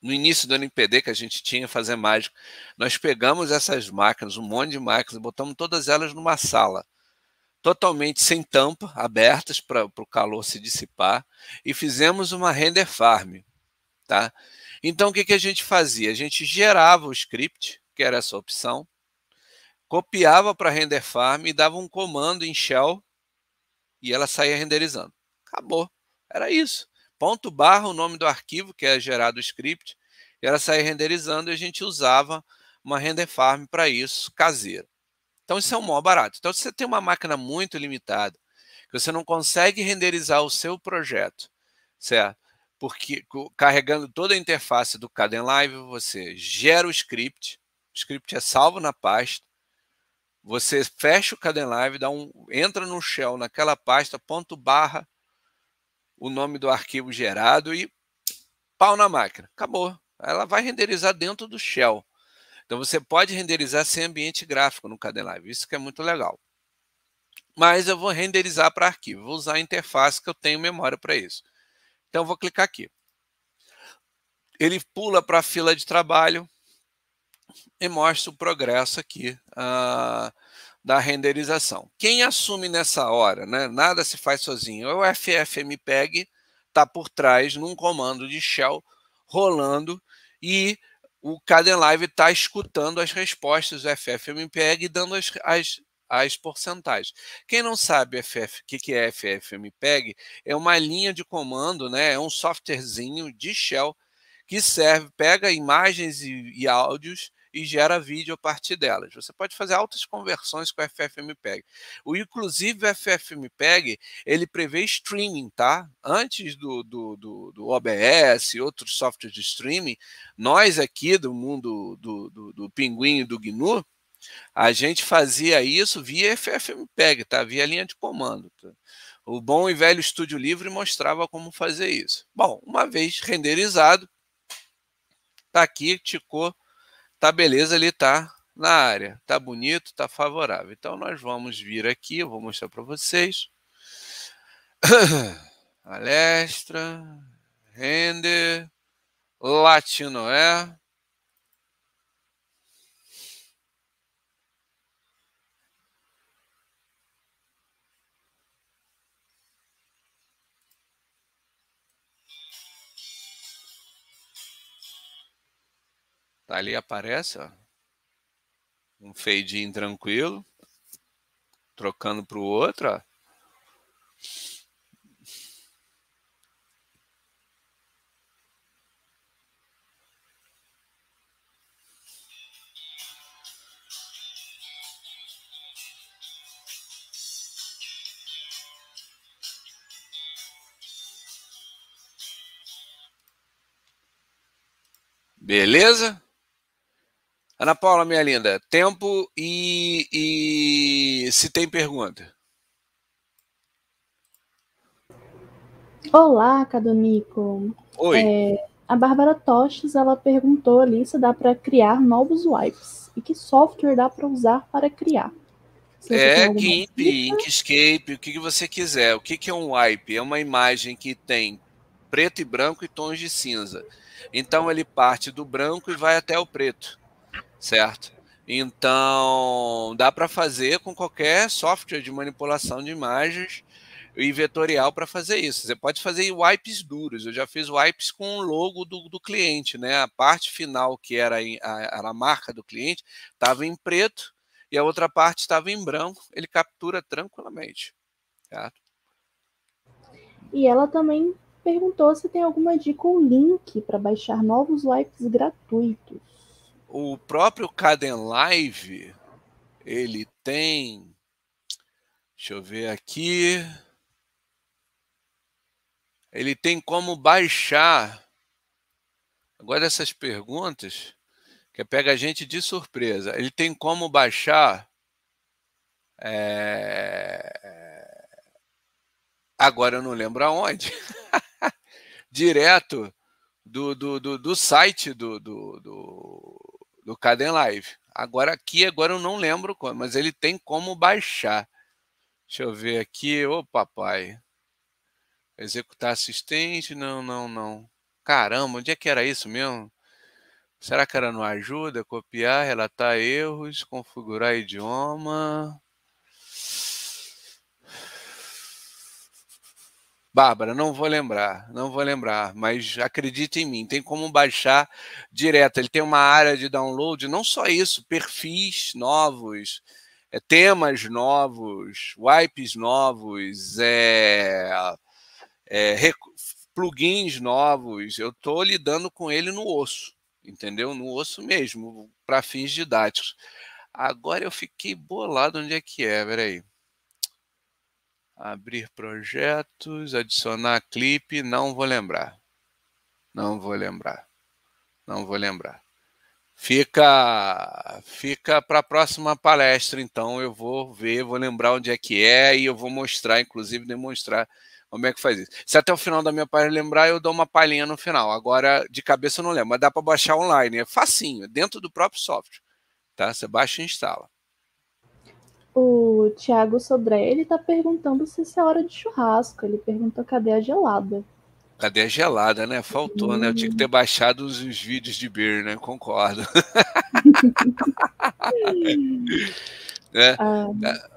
No início do NPD que a gente tinha fazer mágica, nós pegamos essas máquinas, um monte de máquinas, e botamos todas elas numa sala totalmente sem tampa, abertas para o calor se dissipar, e fizemos uma render farm. Tá? Então, o que, que a gente fazia? A gente gerava o script, que era essa opção, copiava para render farm e dava um comando em shell e ela saía renderizando. Acabou. Era isso. Ponto barra o nome do arquivo, que é gerado o script, e ela saía renderizando e a gente usava uma render farm para isso, caseira. Então, isso é um maior barato. Então, se você tem uma máquina muito limitada, que você não consegue renderizar o seu projeto, certo? porque carregando toda a interface do Caden Live, você gera o script, o script é salvo na pasta, você fecha o Caden Live, dá um, entra no shell naquela pasta, ponto barra, o nome do arquivo gerado e pau na máquina. Acabou. Ela vai renderizar dentro do shell. Então você pode renderizar sem ambiente gráfico no Caden Live, isso que é muito legal. Mas eu vou renderizar para arquivo, vou usar a interface que eu tenho memória para isso. Então, vou clicar aqui. Ele pula para a fila de trabalho e mostra o progresso aqui uh, da renderização. Quem assume nessa hora, né? nada se faz sozinho, é o FFmpeg, está por trás num comando de shell rolando e o Cadenlive está escutando as respostas do FFmpeg e dando as, as as porcentagens. Quem não sabe FF, o que, que é FFmpeg, é uma linha de comando, né? é um softwarezinho de shell que serve, pega imagens e, e áudios e gera vídeo a partir delas. Você pode fazer altas conversões com FFmpeg. O inclusive o FFmpeg ele prevê streaming, tá? Antes do, do, do, do OBS e outros softwares de streaming, nós aqui do mundo do, do, do Pinguim e do GNU a gente fazia isso via FFmpeg, tá? Via linha de comando. Tá? O bom e velho Estúdio Livre mostrava como fazer isso. Bom, uma vez renderizado, tá aqui, ticou, tá beleza, ele tá na área, tá bonito, tá favorável. Então nós vamos vir aqui, eu vou mostrar para vocês. Palestra, render, latino é, Tá ali, aparece, ó. Um fade tranquilo. Trocando para o outro, ó. Beleza? Ana Paula, minha linda, tempo e, e se tem pergunta. Olá, Cadonico. Oi. É, a Bárbara Toches, ela perguntou ali se dá para criar novos wipes e que software dá para usar para criar. É, GIMP, Inkscape, o que você quiser. O que é um wipe? É uma imagem que tem preto e branco e tons de cinza. Então ele parte do branco e vai até o preto certo? Então, dá para fazer com qualquer software de manipulação de imagens e vetorial para fazer isso. Você pode fazer wipes duros. Eu já fiz wipes com o logo do, do cliente, né? A parte final, que era a, era a marca do cliente, estava em preto e a outra parte estava em branco. Ele captura tranquilamente, certo? E ela também perguntou se tem alguma dica ou link para baixar novos wipes gratuitos o próprio Caden Live, ele tem. Deixa eu ver aqui. Ele tem como baixar. Agora essas perguntas que pega a gente de surpresa. Ele tem como baixar. É... Agora eu não lembro aonde. Direto do, do, do, do site do, do, do do Caden Live. Agora aqui, agora eu não lembro, mas ele tem como baixar. Deixa eu ver aqui. Ô, papai. Executar assistente? Não, não, não. Caramba, onde é que era isso mesmo? Será que era no ajuda? Copiar, relatar erros, configurar idioma. Bárbara, não vou lembrar, não vou lembrar, mas acredita em mim, tem como baixar direto. Ele tem uma área de download, não só isso, perfis novos, é, temas novos, wipes novos, é, é, plugins novos. Eu estou lidando com ele no osso, entendeu? No osso mesmo, para fins didáticos. Agora eu fiquei bolado onde é que é, peraí abrir projetos, adicionar clipe, não vou lembrar. Não vou lembrar. Não vou lembrar. Fica fica para a próxima palestra, então eu vou ver, vou lembrar onde é que é e eu vou mostrar, inclusive demonstrar como é que faz isso. Se até o final da minha palestra lembrar, eu dou uma palhinha no final. Agora, de cabeça eu não lembro, mas dá para baixar online, é facinho, dentro do próprio software, tá? Você baixa e instala o Thiago Sodré, ele tá perguntando se isso é hora de churrasco. Ele perguntou cadê a gelada. Cadê a gelada, né? Faltou, hum. né? Eu tinha que ter baixado os, os vídeos de Beer, né? Concordo. Né? Ah, ah,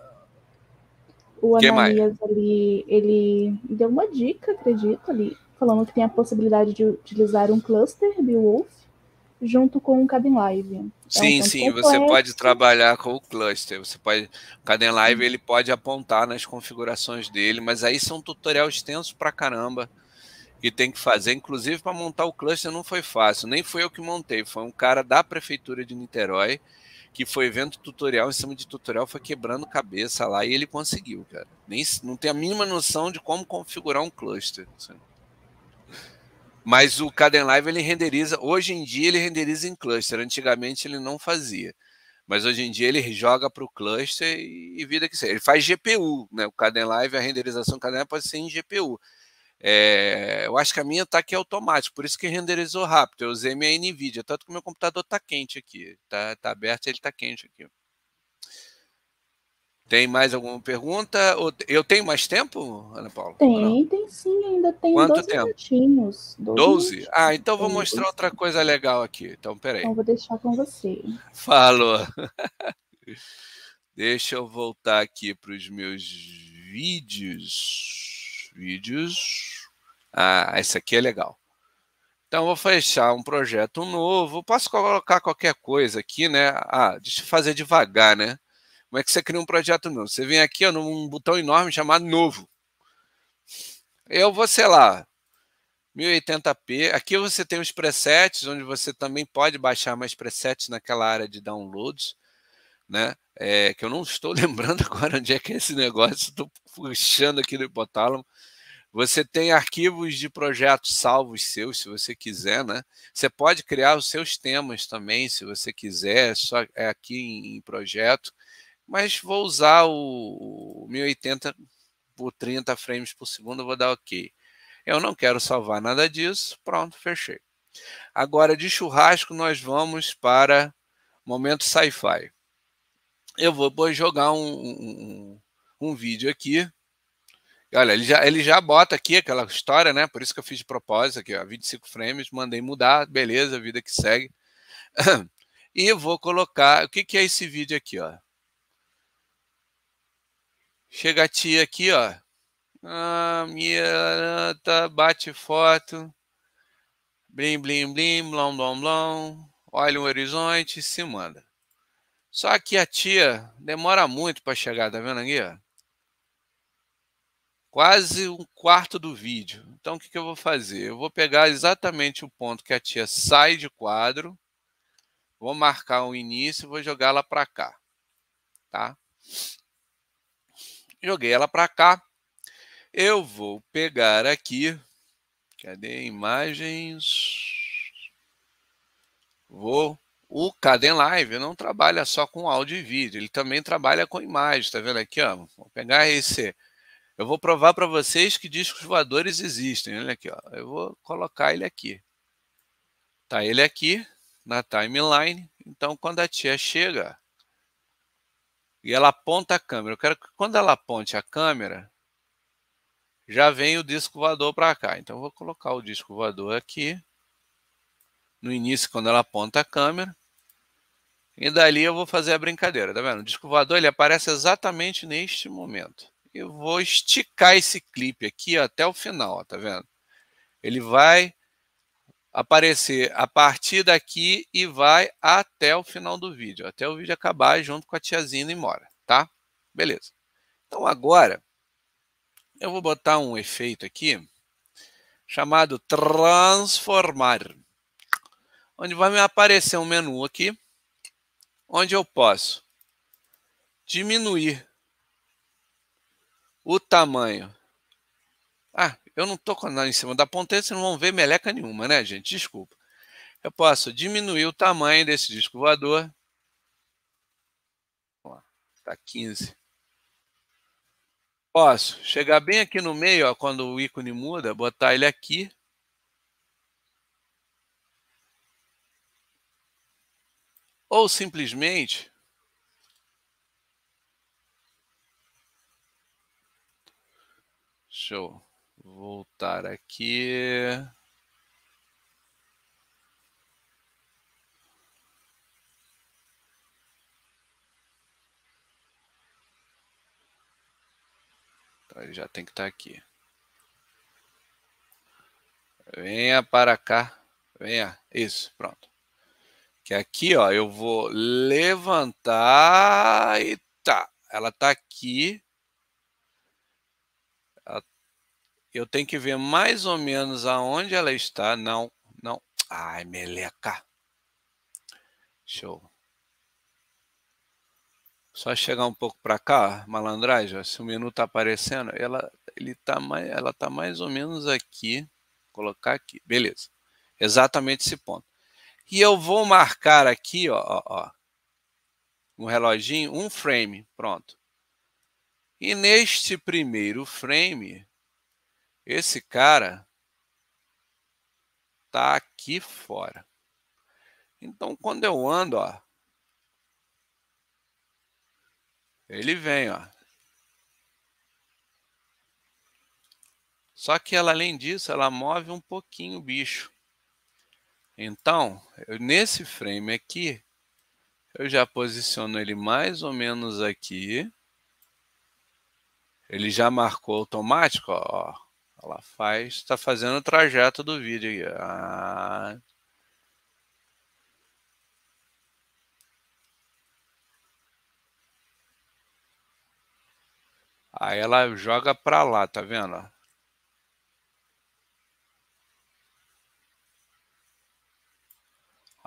o que Ananias ali, ele deu uma dica, acredito, ali, falando que tem a possibilidade de utilizar um cluster Beowulf junto com o Caden Live. Sim, é um sim, você pode trabalhar com o cluster. Você pode, o Caden Live ele pode apontar nas configurações dele, mas aí são tutoriais extenso para caramba que tem que fazer, inclusive para montar o cluster não foi fácil, nem foi eu que montei, foi um cara da prefeitura de Niterói que foi vendo tutorial em cima de tutorial, foi quebrando cabeça lá e ele conseguiu, cara. Nem não tem a mínima noção de como configurar um cluster. Assim. Mas o Live ele renderiza, hoje em dia ele renderiza em cluster, antigamente ele não fazia. Mas hoje em dia ele joga para o cluster e, e, vida que seja. Ele faz GPU, né? O Live a renderização do Kdenlive pode ser em GPU. É, eu acho que a minha está aqui automático, por isso que renderizou rápido. Eu usei minha NVIDIA, tanto que o meu computador está quente aqui. Está tá aberto ele está quente aqui. Tem mais alguma pergunta? Eu tenho mais tempo, Ana Paula? Tem, tem sim, ainda tem Quanto 12 tempo? minutinhos. 12? Ah, então vou mostrar outra coisa legal aqui. Então, peraí. Então, vou deixar com você. Falou. Deixa eu voltar aqui para os meus vídeos. Vídeos. Ah, esse aqui é legal. Então, vou fechar um projeto novo. Posso colocar qualquer coisa aqui, né? Ah, deixa eu fazer devagar, né? Como é que você cria um projeto novo? Você vem aqui ó, num botão enorme chamado novo. Eu vou, sei lá, 1080p. Aqui você tem os presets, onde você também pode baixar mais presets naquela área de downloads, né? É, que eu não estou lembrando agora onde é que é esse negócio, estou puxando aqui no hipotálamo. Você tem arquivos de projetos salvos seus, se você quiser, né? Você pode criar os seus temas também, se você quiser, é só é aqui em projeto mas vou usar o 1080 por 30 frames por segundo, vou dar OK. Eu não quero salvar nada disso, pronto, fechei. Agora de churrasco nós vamos para momento sci-fi. Eu vou, vou jogar um, um, um, vídeo aqui. Olha, ele já, ele já bota aqui aquela história, né? Por isso que eu fiz de propósito aqui, ó, 25 frames, mandei mudar, beleza, vida que segue. E vou colocar, o que, que é esse vídeo aqui, ó? Chega a tia aqui, ó. Ah, minha bate foto. Blim, blim, blim, blom, blom, blom. Olha o horizonte e se manda. Só que a tia demora muito para chegar, tá vendo aqui? Ó? Quase um quarto do vídeo. Então, o que, que eu vou fazer? Eu vou pegar exatamente o ponto que a tia sai de quadro, vou marcar o início e vou jogar ela para cá. Tá? Joguei ela para cá. Eu vou pegar aqui. Cadê imagens? Vou. O Caden Live não trabalha só com áudio e vídeo, ele também trabalha com imagem. Tá vendo aqui? Ó? Vou pegar esse. Eu vou provar para vocês que discos voadores existem. Olha aqui, ó. eu vou colocar ele aqui. Tá ele aqui na timeline. Então, quando a tia chega, e ela aponta a câmera. Eu quero que quando ela aponte a câmera, já vem o disco voador para cá. Então eu vou colocar o disco voador aqui. No início, quando ela aponta a câmera. E dali eu vou fazer a brincadeira, tá vendo? O disco voador ele aparece exatamente neste momento. Eu vou esticar esse clipe aqui ó, até o final, ó, tá vendo? Ele vai aparecer a partir daqui e vai até o final do vídeo, até o vídeo acabar junto com a tiazinha e mora tá? Beleza. Então agora eu vou botar um efeito aqui chamado transformar, onde vai me aparecer um menu aqui, onde eu posso diminuir o tamanho. Ah, eu não estou com em cima da ponteira, vocês não vão ver meleca nenhuma, né, gente? Desculpa. Eu posso diminuir o tamanho desse disco voador. Está 15. Posso chegar bem aqui no meio, ó, quando o ícone muda, botar ele aqui. Ou simplesmente Show voltar aqui. Tá, ele já tem que estar tá aqui. Venha para cá. Venha. Isso, pronto. Que aqui, ó, eu vou levantar e tá. Ela tá aqui. eu tenho que ver mais ou menos aonde ela está. Não, não. Ai, meleca. Show. Só chegar um pouco para cá, malandragem, se o menu está aparecendo, ela ele tá mais, ela tá mais ou menos aqui. Colocar aqui, beleza. Exatamente esse ponto. E eu vou marcar aqui, ó, ó, ó um reloginho, um frame, pronto. E neste primeiro frame, esse cara tá aqui fora. Então, quando eu ando, ó, ele vem, ó. Só que ela, além disso, ela move um pouquinho o bicho. Então, eu, nesse frame aqui, eu já posiciono ele mais ou menos aqui. Ele já marcou automático, ó. Ela faz, está fazendo o trajeto do vídeo aí. Ah. Aí ela joga para lá, tá vendo?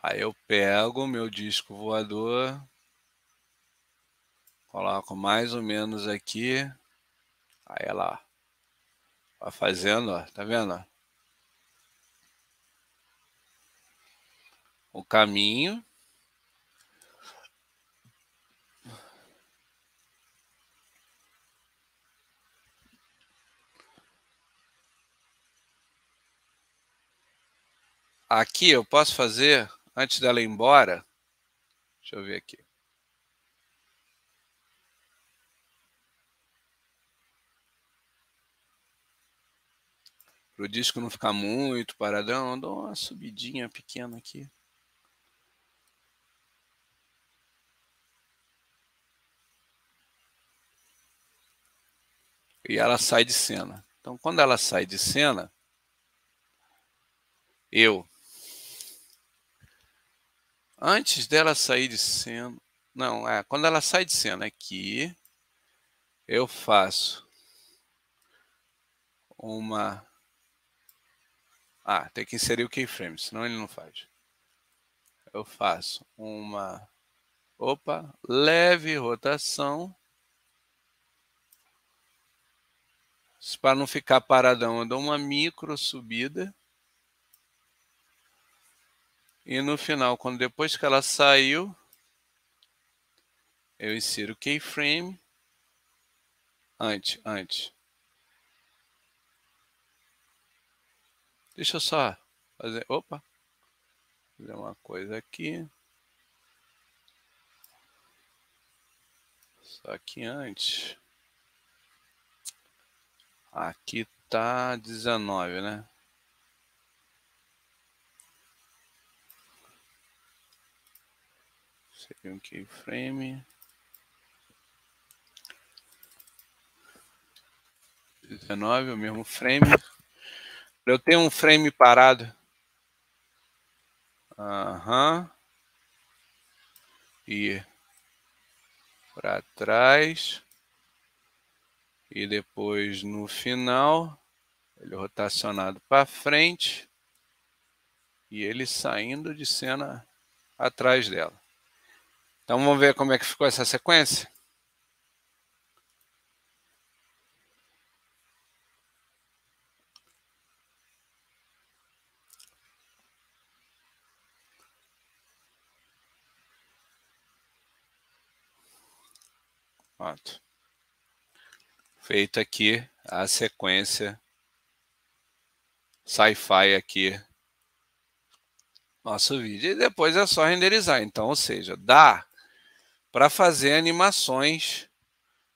Aí eu pego o meu disco voador, coloco mais ou menos aqui. Aí ela tá fazendo, ó, tá vendo? Ó? O caminho. Aqui eu posso fazer antes dela ir embora. Deixa eu ver aqui. Para o disco não ficar muito paradão, eu dou uma subidinha pequena aqui. E ela sai de cena. Então, quando ela sai de cena, eu, antes dela sair de cena, não, é, quando ela sai de cena aqui, eu faço uma ah, tem que inserir o keyframe, senão ele não faz. Eu faço uma, opa, leve rotação. Para não ficar paradão, eu dou uma micro subida. E no final, quando depois que ela saiu, eu insiro keyframe. Antes, antes. Deixa eu só fazer. Opa! Fazer uma coisa aqui. Só que antes. Aqui tá 19, né? Seria um keyframe. 19, o mesmo frame eu tenho um frame parado. Aham. Uhum. E para trás. E depois no final, ele rotacionado para frente. E ele saindo de cena atrás dela. Então vamos ver como é que ficou essa sequência? Pronto. Feita aqui a sequência sci-fi aqui nosso vídeo. E depois é só renderizar. Então, ou seja, dá para fazer animações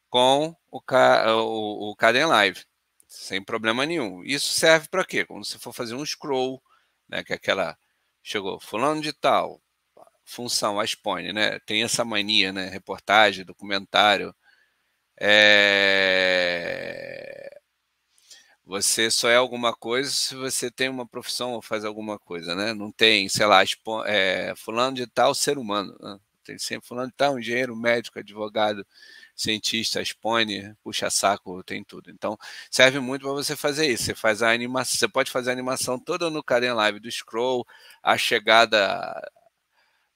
com o, o, o Live, sem problema nenhum. Isso serve para quê? Quando você for fazer um scroll, né, que é aquela chegou fulano de tal, função, a expone, né? Tem essa mania, né? Reportagem, documentário, é... Você só é alguma coisa se você tem uma profissão ou faz alguma coisa, né? Não tem, sei lá, é, fulano de tal ser humano. Né? Tem sempre fulano de tal, engenheiro, médico, advogado, cientista, expõe, puxa saco, tem tudo. Então, serve muito para você fazer isso. Você faz a animação, você pode fazer a animação toda no Caren Live do scroll, a chegada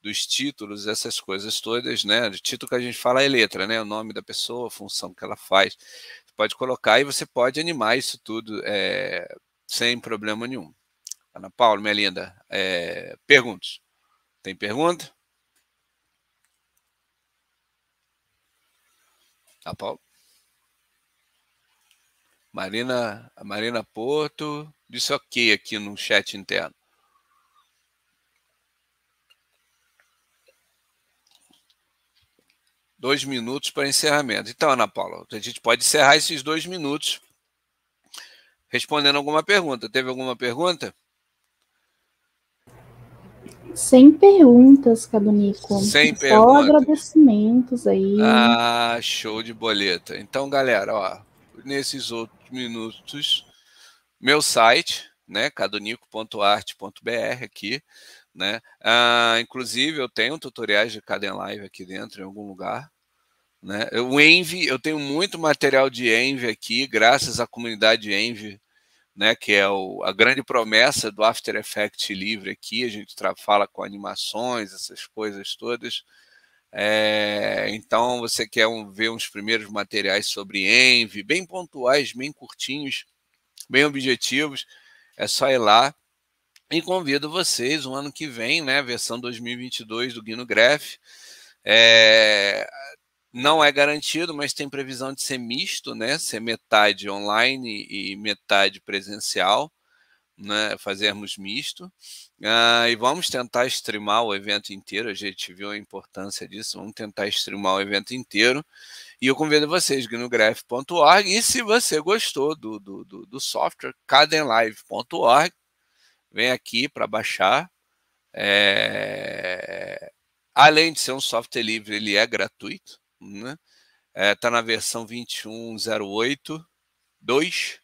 dos títulos, essas coisas todas, né? O título que a gente fala é letra, né? O nome da pessoa, a função que ela faz. Você pode colocar e você pode animar isso tudo é, sem problema nenhum. Ana Paula, minha linda, é, perguntas. Tem pergunta? Ana Paula? Marina, Marina Porto disse ok aqui no chat interno. dois minutos para encerramento. Então, Ana Paula, a gente pode encerrar esses dois minutos respondendo alguma pergunta. Teve alguma pergunta? Sem perguntas, Nico Sem Só perguntas. Só agradecimentos aí. Ah, show de boleta. Então, galera, ó, nesses outros minutos, meu site, né, cadunico.arte.br aqui, né? Ah, inclusive, eu tenho tutoriais de Caden Live aqui dentro, em algum lugar, né? O Envy, eu tenho muito material de Envy aqui, graças à comunidade Envy, né, que é o, a grande promessa do After Effects livre aqui. A gente fala com animações, essas coisas todas. É, então, você quer um, ver uns primeiros materiais sobre Envy, bem pontuais, bem curtinhos, bem objetivos, é só ir lá. E convido vocês, o ano que vem, né, versão 2022 do Guino Graph, é, não é garantido, mas tem previsão de ser misto, né? Ser metade online e metade presencial, né? Fazermos misto. Ah, e vamos tentar streamar o evento inteiro. A gente viu a importância disso. Vamos tentar streamar o evento inteiro. E eu convido vocês, gnograph.org. E se você gostou do, do, do, do software, cadenlive.org. Vem aqui para baixar. É... Além de ser um software livre, ele é gratuito né? Está eh, é, na versão 21.08.2.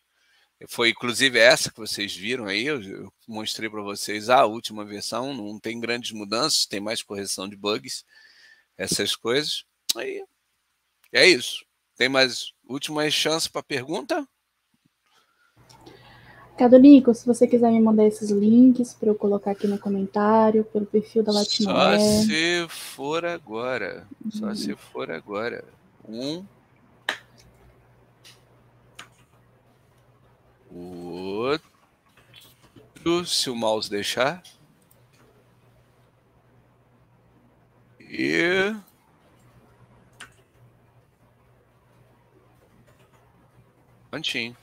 Foi inclusive essa que vocês viram aí, eu, eu mostrei para vocês a última versão, não tem grandes mudanças, tem mais correção de bugs, essas coisas. Aí é isso. Tem mais última chance para pergunta? Nico, se você quiser me mandar esses links para eu colocar aqui no comentário, pelo perfil da Latinoé. Só se for agora. Hum. Só uhum. se for agora. Um. Outro, se o mouse deixar. E. Prontinho.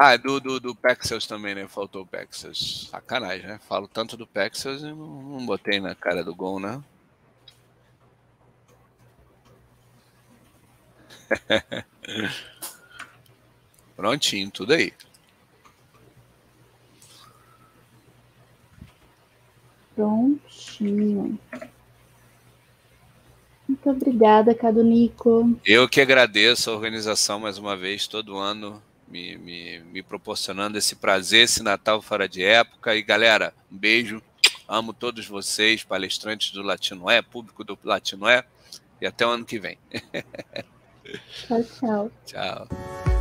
Ah, é do, do, do Pexels também, né? Faltou o Pexels. Sacanagem, né? Falo tanto do Pexels e não, não botei na cara do gol, né? Prontinho, tudo aí. Prontinho. Muito obrigada, Cadu Nico. Eu que agradeço a organização mais uma vez, todo ano me, me, me proporcionando esse prazer, esse Natal fora de época. E galera, um beijo. Amo todos vocês, palestrantes do Latinoé, público do Latinoé. E até o ano que vem. Tchau, tchau. Tchau.